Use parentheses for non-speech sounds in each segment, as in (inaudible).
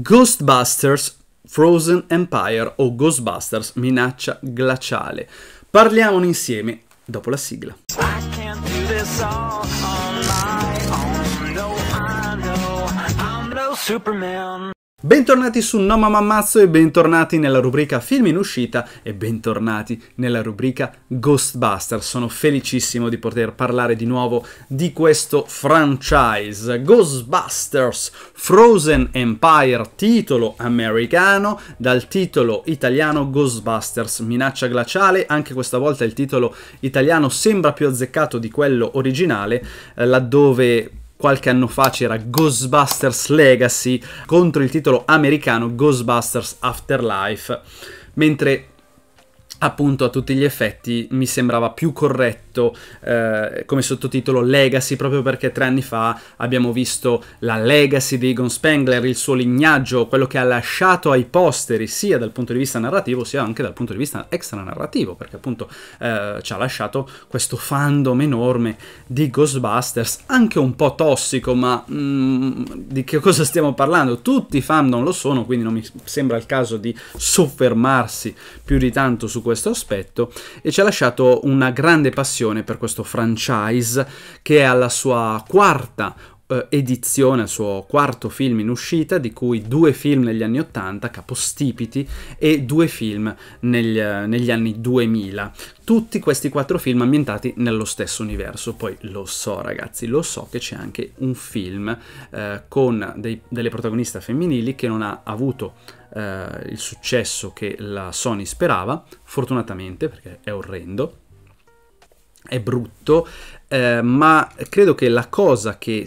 Ghostbusters Frozen Empire o Ghostbusters Minaccia Glaciale. Parliamone insieme dopo la sigla. Superman. Bentornati su No Mamma Ammazzo e bentornati nella rubrica Film in uscita e bentornati nella rubrica Ghostbusters. Sono felicissimo di poter parlare di nuovo di questo franchise. Ghostbusters Frozen Empire, titolo americano, dal titolo italiano Ghostbusters Minaccia Glaciale. Anche questa volta il titolo italiano sembra più azzeccato di quello originale, eh, laddove qualche anno fa c'era Ghostbusters Legacy contro il titolo americano Ghostbusters Afterlife, mentre appunto a tutti gli effetti mi sembrava più corretto eh, come sottotitolo Legacy proprio perché tre anni fa abbiamo visto la legacy di Egon Spengler, il suo lignaggio, quello che ha lasciato ai posteri sia dal punto di vista narrativo sia anche dal punto di vista extranarrativo perché appunto eh, ci ha lasciato questo fandom enorme di Ghostbusters anche un po' tossico ma mm, di che cosa stiamo parlando? Tutti i fandom lo sono quindi non mi sembra il caso di soffermarsi più di tanto su questo questo aspetto e ci ha lasciato una grande passione per questo franchise che è alla sua quarta eh, edizione, al suo quarto film in uscita, di cui due film negli anni 80, Capostipiti, e due film negli, eh, negli anni 2000. Tutti questi quattro film ambientati nello stesso universo. Poi lo so ragazzi, lo so che c'è anche un film eh, con dei, delle protagoniste femminili che non ha avuto eh, il successo che la Sony sperava, fortunatamente perché è orrendo, è brutto, eh, ma credo che la cosa che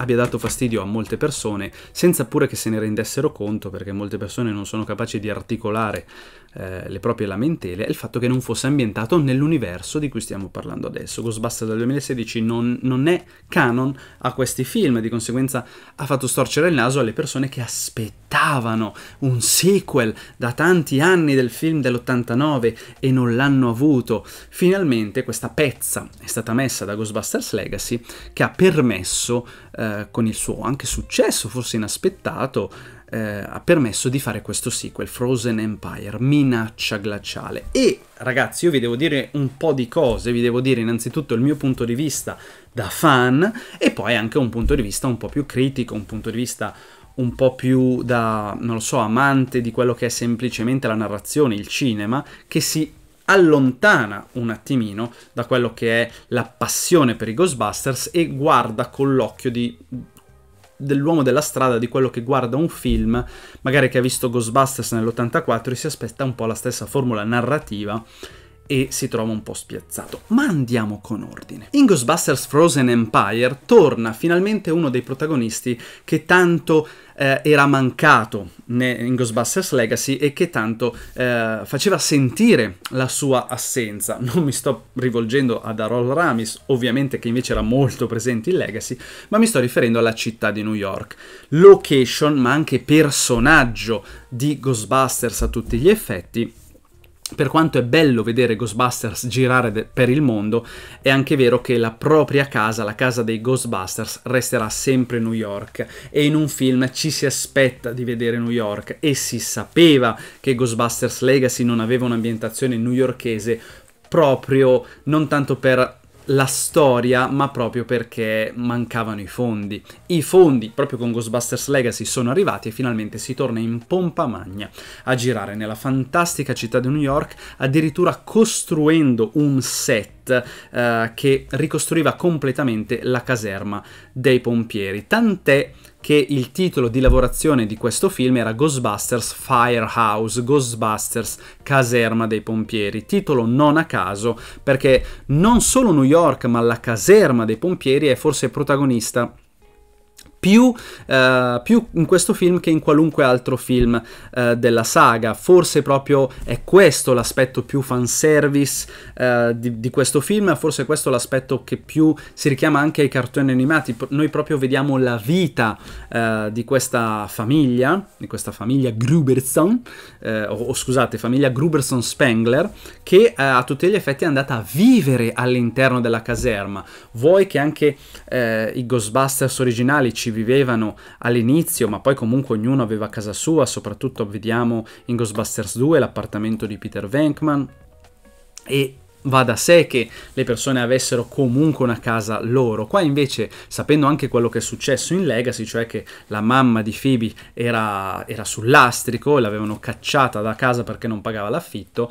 abbia dato fastidio a molte persone, senza pure che se ne rendessero conto, perché molte persone non sono capaci di articolare eh, le proprie lamentele, è il fatto che non fosse ambientato nell'universo di cui stiamo parlando adesso. Ghostbusters del 2016 non, non è canon a questi film, di conseguenza ha fatto storcere il naso alle persone che aspettavano un sequel da tanti anni del film dell'89 e non l'hanno avuto. Finalmente questa pezza è stata messa da Ghostbusters Legacy che ha permesso eh, eh, con il suo anche successo, forse inaspettato, eh, ha permesso di fare questo sequel, Frozen Empire, Minaccia Glaciale. E ragazzi, io vi devo dire un po' di cose, vi devo dire innanzitutto il mio punto di vista da fan e poi anche un punto di vista un po' più critico, un punto di vista un po' più da, non lo so, amante di quello che è semplicemente la narrazione, il cinema, che si allontana un attimino da quello che è la passione per i Ghostbusters e guarda con l'occhio di dell'uomo della strada, di quello che guarda un film, magari che ha visto Ghostbusters nell'84 e si aspetta un po' la stessa formula narrativa e si trova un po' spiazzato. Ma andiamo con ordine. In Ghostbusters Frozen Empire torna finalmente uno dei protagonisti che tanto eh, era mancato in Ghostbusters Legacy e che tanto eh, faceva sentire la sua assenza. (laughs) Non mi sto rivolgendo ad Harold Ramis, ovviamente che invece era molto presente in Legacy, ma mi sto riferendo alla città di New York. Location, ma anche personaggio di Ghostbusters a tutti gli effetti per quanto è bello vedere Ghostbusters girare de- per il mondo, è anche vero che la propria casa, la casa dei Ghostbusters, resterà sempre New York e in un film ci si aspetta di vedere New York e si sapeva che Ghostbusters Legacy non aveva un'ambientazione newyorkese proprio non tanto per la storia, ma proprio perché mancavano i fondi. I fondi, proprio con Ghostbusters Legacy, sono arrivati e finalmente si torna in pompa magna a girare nella fantastica città di New York, addirittura costruendo un set eh, che ricostruiva completamente la caserma dei pompieri. Tant'è che il titolo di lavorazione di questo film era Ghostbusters Firehouse, Ghostbusters Caserma dei Pompieri, titolo non a caso perché non solo New York ma la caserma dei pompieri è forse protagonista più, eh, più, in questo film che in qualunque altro film eh, della saga. Forse proprio è questo l'aspetto più fanservice eh, di, di questo film, forse questo è l'aspetto che più si richiama anche ai cartoni animati. Noi proprio vediamo la vita eh, di questa famiglia, di questa famiglia Gruberson, eh, o, o, scusate, famiglia Gruberson Spengler, che eh, a tutti gli effetti è andata a vivere all'interno della caserma. Vuoi che anche eh, i Ghostbusters originali ci vivevano all'inizio, ma poi comunque ognuno aveva casa sua, soprattutto vediamo in Ghostbusters 2 l'appartamento di Peter Venkman e va da sé che le persone avessero comunque una casa loro. Qua invece, sapendo anche quello che è successo in Legacy, cioè che la mamma di Phoebe era, era sull'astrico e l'avevano cacciata da casa perché non pagava l'affitto,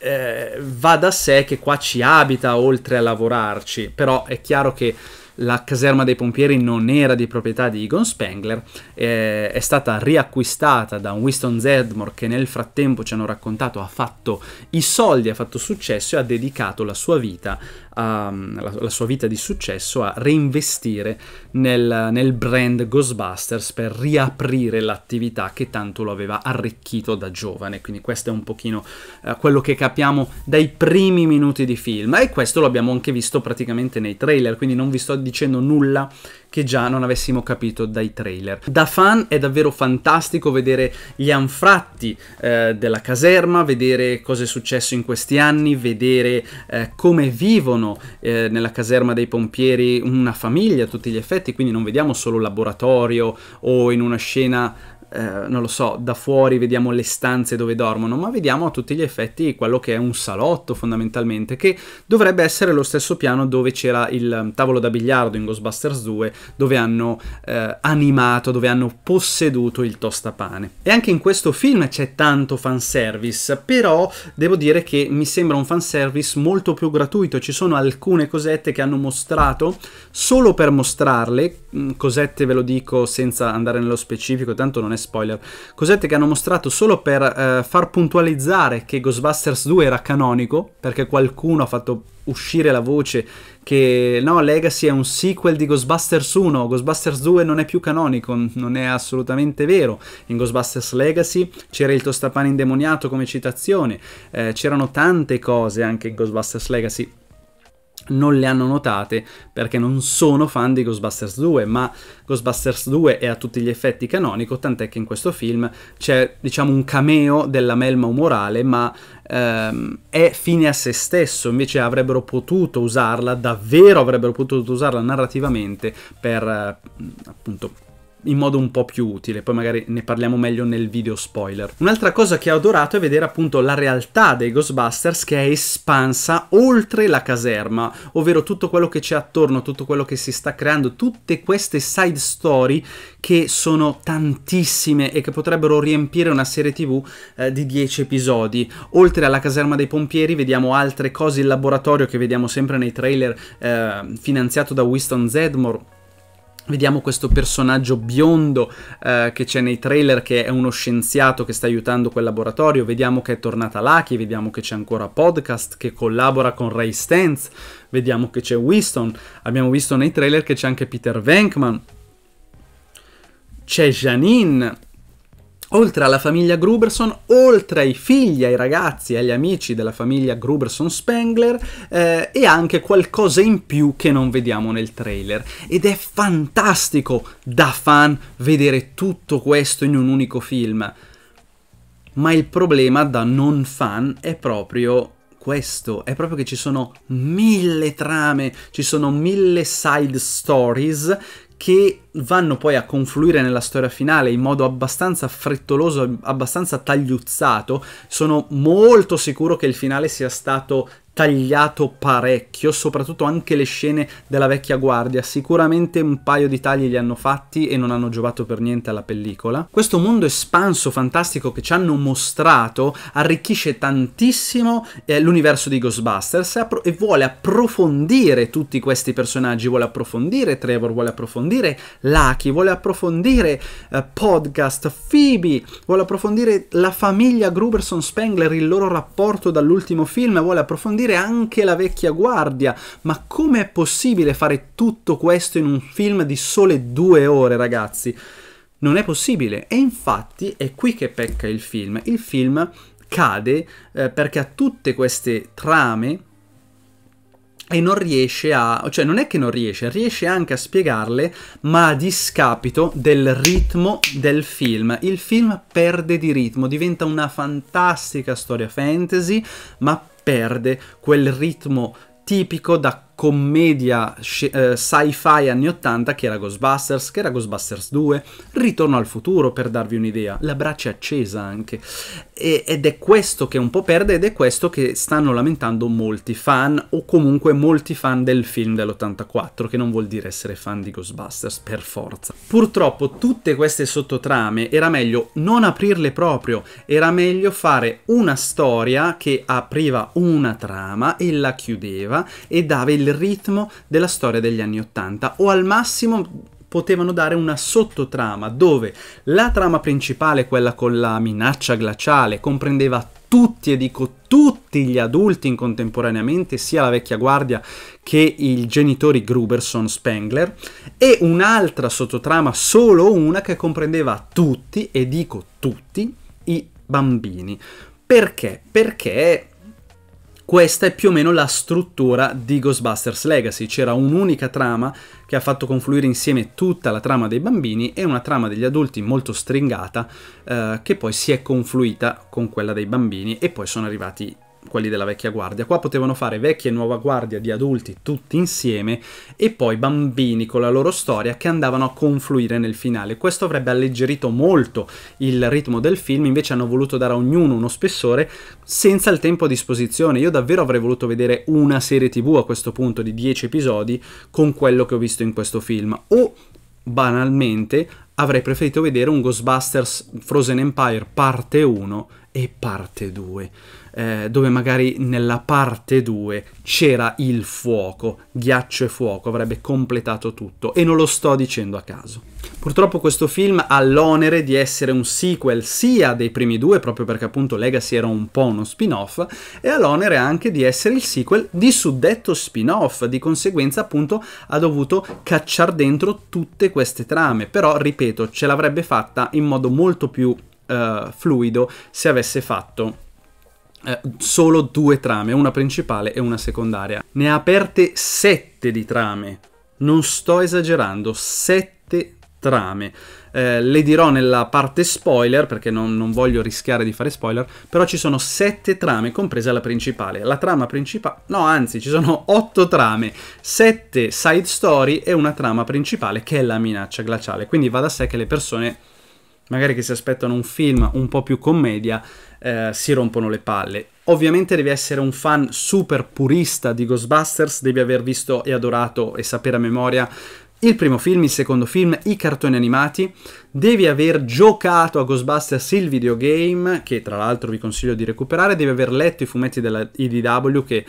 eh, va da sé che qua ci abita oltre a lavorarci, però è chiaro che la caserma dei pompieri non era di proprietà di Egon Spengler, eh, è stata riacquistata da Winston Zedmore che nel frattempo ci hanno raccontato ha fatto i soldi, ha fatto successo e ha dedicato la sua vita a, mm, la, la, sua vita di successo a reinvestire nel, nel brand Ghostbusters per riaprire l'attività che tanto lo aveva arricchito da giovane. Quindi questo è un pochino eh, quello che capiamo dai primi minuti di film e questo lo abbiamo anche visto praticamente nei trailer, quindi non vi sto dicendo nulla che già non avessimo capito dai trailer. Da fan è davvero fantastico vedere gli anfratti eh, della caserma, vedere cosa è successo in questi anni, vedere eh, come vivono eh, nella caserma dei pompieri una famiglia a tutti gli effetti, quindi non vediamo solo un laboratorio o in una scena eh, non lo so, da fuori vediamo le stanze dove dormono, ma vediamo a tutti gli effetti quello che è un salotto fondamentalmente, che dovrebbe essere lo stesso piano dove c'era il mm, tavolo da biliardo in Ghostbusters 2, dove hanno eh, animato, dove hanno posseduto il tostapane. E anche in questo film c'è tanto fanservice, però devo dire che mi sembra un fanservice molto più gratuito, ci sono alcune cosette che hanno mostrato solo per mostrarle Mm, cosette ve lo dico senza andare nello specifico, tanto non è spoiler, cosette che hanno mostrato solo per eh, far puntualizzare che Ghostbusters 2 era canonico, perché qualcuno ha fatto uscire la voce che no, Legacy è un sequel di Ghostbusters 1, Ghostbusters 2 non è più canonico, non è assolutamente vero. In Ghostbusters Legacy c'era il tostapane indemoniato come citazione, eh, c'erano tante cose anche in Ghostbusters Legacy non le hanno notate perché non sono fan di Ghostbusters 2, ma Ghostbusters 2 è a tutti gli effetti canonico, tant'è che in questo film c'è diciamo un cameo della melma umorale, ma ehm, è fine a se stesso, invece avrebbero potuto usarla, davvero avrebbero potuto usarla narrativamente per eh, appunto in modo un po' più utile, poi magari ne parliamo meglio nel video spoiler. Un'altra cosa che ho adorato è vedere appunto la realtà dei Ghostbusters che è espansa oltre la caserma, ovvero tutto quello che c'è attorno, tutto quello che si sta creando, tutte queste side story che sono tantissime e che potrebbero riempire una serie tv eh, di 10 episodi. Oltre alla caserma dei pompieri vediamo altre cose, il laboratorio che vediamo sempre nei trailer eh, finanziato da Winston Zedmore Vediamo questo personaggio biondo eh, che c'è nei trailer, che è uno scienziato che sta aiutando quel laboratorio. Vediamo che è tornata Lucky, vediamo che c'è ancora Podcast che collabora con Ray Stantz, vediamo che c'è Winston. Abbiamo visto nei trailer che c'è anche Peter Venkman. C'è Janine, Oltre alla famiglia Gruberson, oltre ai figli, ai ragazzi e agli amici della famiglia Gruberson Spengler, eh, e anche qualcosa in più che non vediamo nel trailer. Ed è fantastico da fan vedere tutto questo in un unico film. Ma il problema da non fan è proprio questo, è proprio che ci sono mille trame, ci sono mille side stories che vanno poi a confluire nella storia finale in modo abbastanza frettoloso, abbastanza tagliuzzato. Sono molto sicuro che il finale sia stato tagliato parecchio, soprattutto anche le scene della vecchia guardia. Sicuramente un paio di tagli li hanno fatti e non hanno giovato per niente alla pellicola. Questo mondo espanso, fantastico che ci hanno mostrato arricchisce tantissimo eh, l'universo di Ghostbusters e, e vuole approfondire tutti questi personaggi. Vuole approfondire Trevor, vuole approfondire Lucky, vuole approfondire eh, podcast, Phoebe, vuole approfondire la famiglia Gruberson Spengler, il loro rapporto dall'ultimo film, vuole approfondire apparire anche la vecchia guardia. Ma come è possibile fare tutto questo in un film di sole due ore, ragazzi? Non è possibile. E infatti è qui che pecca il film. Il film cade eh, perché ha tutte queste trame e non riesce a, cioè non è che non riesce, riesce anche a spiegarle, ma a discapito del ritmo del film. Il film perde di ritmo, diventa una fantastica storia fantasy, ma perde quel ritmo tipico da commedia eh, sci-fi anni 80 che era Ghostbusters, che era Ghostbusters 2, Ritorno al futuro per darvi un'idea, la braccia accesa anche. E, ed è questo che un po' perde ed è questo che stanno lamentando molti fan o comunque molti fan del film dell'84, che non vuol dire essere fan di Ghostbusters per forza. Purtroppo tutte queste sottotrame era meglio non aprirle proprio, era meglio fare una storia che apriva una trama e la chiudeva e dava il ritmo della storia degli anni Ottanta o al massimo potevano dare una sottotrama dove la trama principale, quella con la minaccia glaciale, comprendeva tutti, e dico tutti gli adulti contemporaneamente, sia la vecchia guardia che i genitori Gruberson Spengler, e un'altra sottotrama, solo una, che comprendeva tutti, e dico tutti, i bambini. Perché? Perché questa è più o meno la struttura di Ghostbusters Legacy. C'era un'unica trama che ha fatto confluire insieme tutta la trama dei bambini e una trama degli adulti molto stringata eh, che poi si è confluita con quella dei bambini e poi sono arrivati quelli della vecchia guardia. Qua potevano fare vecchia e nuova guardia di adulti tutti insieme e poi bambini con la loro storia che andavano a confluire nel finale. Questo avrebbe alleggerito molto il ritmo del film, invece hanno voluto dare a ognuno uno spessore senza il tempo a disposizione. Io davvero avrei voluto vedere una serie TV a questo punto di 10 episodi con quello che ho visto in questo film o banalmente avrei preferito vedere un Ghostbusters Frozen Empire parte 1 e parte 2 eh, dove magari nella parte 2 c'era il fuoco, ghiaccio e fuoco, avrebbe completato tutto e non lo sto dicendo a caso. Purtroppo questo film ha l'onere di essere un sequel sia dei primi due, proprio perché appunto Legacy era un po' uno spin-off, e ha l'onere anche di essere il sequel di suddetto spin-off, di conseguenza appunto ha dovuto cacciare dentro tutte queste trame, però ripeto, ce l'avrebbe fatta in modo molto più uh, fluido se avesse fatto eh, solo due trame, una principale e una secondaria. Ne ha aperte sette di trame, non sto esagerando, sette trame. Eh, le dirò nella parte spoiler perché non, non, voglio rischiare di fare spoiler, però ci sono sette trame, compresa la principale. La trama principale, no anzi ci sono otto trame, sette side story e una trama principale che è la minaccia glaciale, quindi va da sé che le persone magari che si aspettano un film un po' più commedia, eh, si rompono le palle. Ovviamente devi essere un fan super purista di Ghostbusters, devi aver visto e adorato e sapere a memoria il primo film, il secondo film, i cartoni animati, devi aver giocato a Ghostbusters il videogame, che tra l'altro vi consiglio di recuperare, devi aver letto i fumetti della IDW che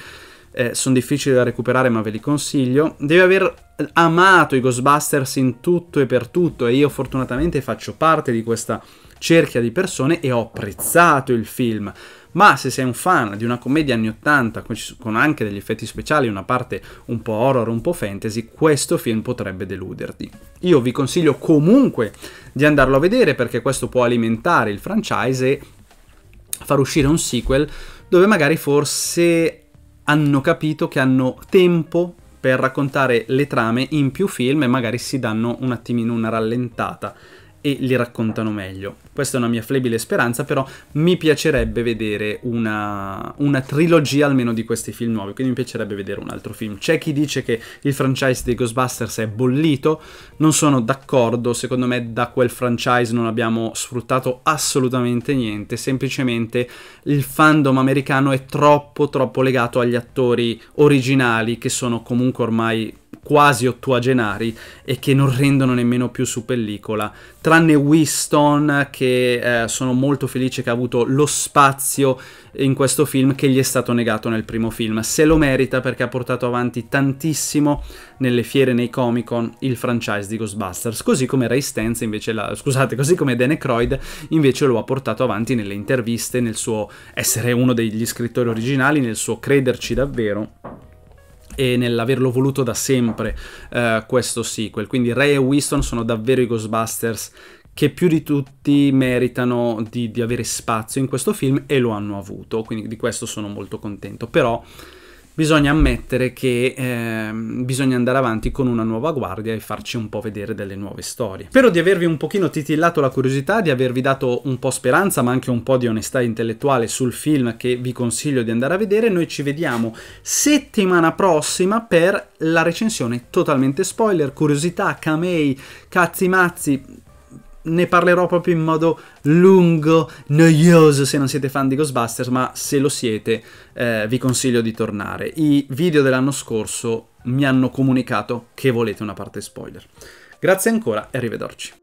eh, sono difficili da recuperare ma ve li consiglio. Deve aver amato i Ghostbusters in tutto e per tutto e io fortunatamente faccio parte di questa cerchia di persone e ho apprezzato il film. Ma se sei un fan di una commedia anni 80 con anche degli effetti speciali, una parte un po' horror, un po' fantasy, questo film potrebbe deluderti. Io vi consiglio comunque di andarlo a vedere perché questo può alimentare il franchise e far uscire un sequel dove magari forse hanno capito che hanno tempo per raccontare le trame in più film e magari si danno un attimino una rallentata e li raccontano meglio. Questa è una mia flebile speranza, però mi piacerebbe vedere una, una, trilogia almeno di questi film nuovi, quindi mi piacerebbe vedere un altro film. C'è chi dice che il franchise dei Ghostbusters è bollito, non sono d'accordo, secondo me da quel franchise non abbiamo sfruttato assolutamente niente, semplicemente il fandom americano è troppo troppo legato agli attori originali che sono comunque ormai quasi ottuagenari e che non rendono nemmeno più su pellicola, tranne Winston che eh, sono molto felice che ha avuto lo spazio in questo film che gli è stato negato nel primo film. Se lo merita perché ha portato avanti tantissimo nelle fiere, nei Comic Con, il franchise di Ghostbusters, così come Ray Stance invece, la, scusate, così come Dan Aykroyd invece lo ha portato avanti nelle interviste, nel suo essere uno degli scrittori originali, nel suo crederci davvero e nell'averlo voluto da sempre eh, questo sequel. Quindi Ray e Winston sono davvero i Ghostbusters che più di tutti meritano di, di avere spazio in questo film e lo hanno avuto, quindi di questo sono molto contento. Però bisogna ammettere che eh, bisogna andare avanti con una nuova guardia e farci un po' vedere delle nuove storie. Spero di avervi un pochino titillato la curiosità, di avervi dato un po' speranza ma anche un po' di onestà intellettuale sul film che vi consiglio di andare a vedere. Noi ci vediamo settimana prossima per la recensione totalmente spoiler, curiosità, camei, cazzi mazzi, ne parlerò proprio in modo lungo, noioso se non siete fan di Ghostbusters, ma se lo siete eh, vi consiglio di tornare. I video dell'anno scorso mi hanno comunicato che volete una parte spoiler. Grazie ancora e arrivederci.